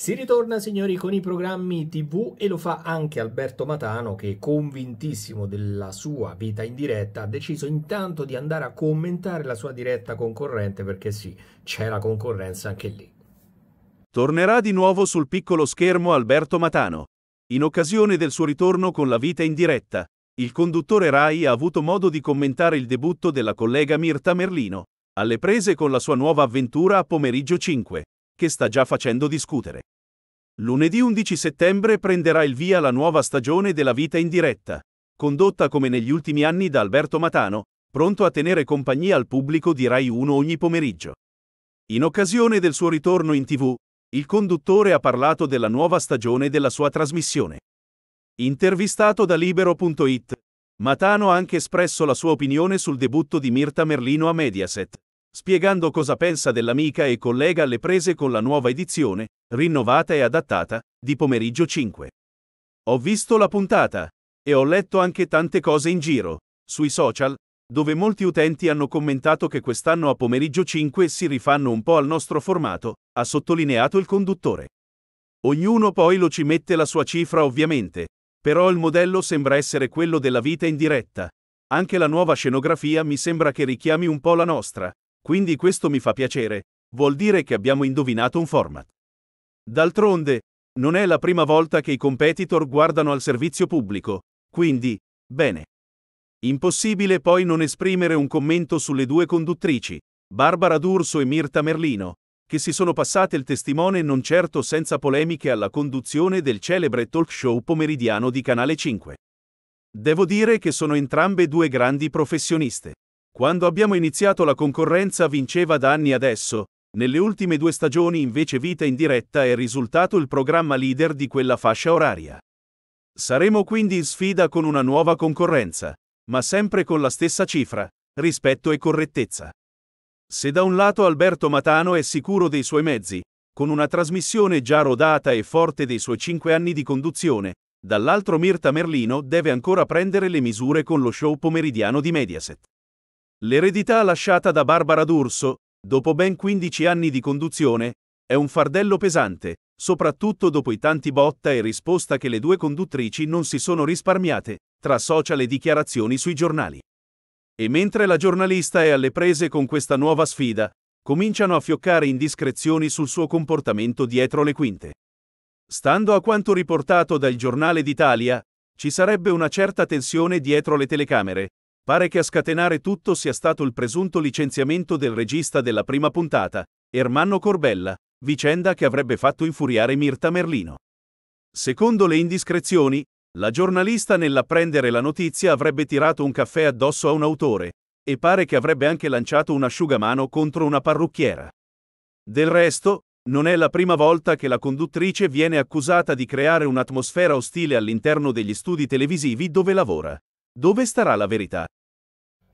Si ritorna, signori, con i programmi TV e lo fa anche Alberto Matano che, convintissimo della sua vita in diretta, ha deciso intanto di andare a commentare la sua diretta concorrente perché sì, c'è la concorrenza anche lì. Tornerà di nuovo sul piccolo schermo Alberto Matano. In occasione del suo ritorno con la vita in diretta, il conduttore Rai ha avuto modo di commentare il debutto della collega Mirta Merlino, alle prese con la sua nuova avventura a pomeriggio 5 che sta già facendo discutere. Lunedì 11 settembre prenderà il via la nuova stagione della vita in diretta, condotta come negli ultimi anni da Alberto Matano, pronto a tenere compagnia al pubblico di Rai 1 ogni pomeriggio. In occasione del suo ritorno in tv, il conduttore ha parlato della nuova stagione della sua trasmissione. Intervistato da libero.it, Matano ha anche espresso la sua opinione sul debutto di Mirta Merlino a Mediaset, spiegando cosa pensa dell'amica e collega alle prese con la nuova edizione, rinnovata e adattata, di Pomeriggio 5. Ho visto la puntata e ho letto anche tante cose in giro, sui social, dove molti utenti hanno commentato che quest'anno a Pomeriggio 5 si rifanno un po' al nostro formato, ha sottolineato il conduttore. Ognuno poi lo ci mette la sua cifra ovviamente, però il modello sembra essere quello della vita in diretta. Anche la nuova scenografia mi sembra che richiami un po' la nostra, quindi questo mi fa piacere, vuol dire che abbiamo indovinato un format. D'altronde, non è la prima volta che i competitor guardano al servizio pubblico, quindi, bene. Impossibile poi non esprimere un commento sulle due conduttrici, Barbara D'Urso e Mirta Merlino, che si sono passate il testimone non certo senza polemiche alla conduzione del celebre talk show pomeridiano di Canale 5. Devo dire che sono entrambe due grandi professioniste. Quando abbiamo iniziato la concorrenza vinceva da anni adesso, nelle ultime due stagioni invece Vita in diretta è risultato il programma leader di quella fascia oraria. Saremo quindi in sfida con una nuova concorrenza, ma sempre con la stessa cifra, rispetto e correttezza. Se da un lato Alberto Matano è sicuro dei suoi mezzi, con una trasmissione già rodata e forte dei suoi cinque anni di conduzione, dall'altro Mirta Merlino deve ancora prendere le misure con lo show pomeridiano di Mediaset. L'eredità lasciata da Barbara D'Urso, dopo ben 15 anni di conduzione, è un fardello pesante, soprattutto dopo i tanti botta e risposta che le due conduttrici non si sono risparmiate, tra social e dichiarazioni sui giornali. E mentre la giornalista è alle prese con questa nuova sfida, cominciano a fioccare indiscrezioni sul suo comportamento dietro le quinte. Stando a quanto riportato dal Giornale d'Italia, ci sarebbe una certa tensione dietro le telecamere, Pare che a scatenare tutto sia stato il presunto licenziamento del regista della prima puntata, Ermanno Corbella, vicenda che avrebbe fatto infuriare Mirta Merlino. Secondo le indiscrezioni, la giornalista nell'apprendere la notizia avrebbe tirato un caffè addosso a un autore, e pare che avrebbe anche lanciato un asciugamano contro una parrucchiera. Del resto, non è la prima volta che la conduttrice viene accusata di creare un'atmosfera ostile all'interno degli studi televisivi dove lavora. Dove starà la verità?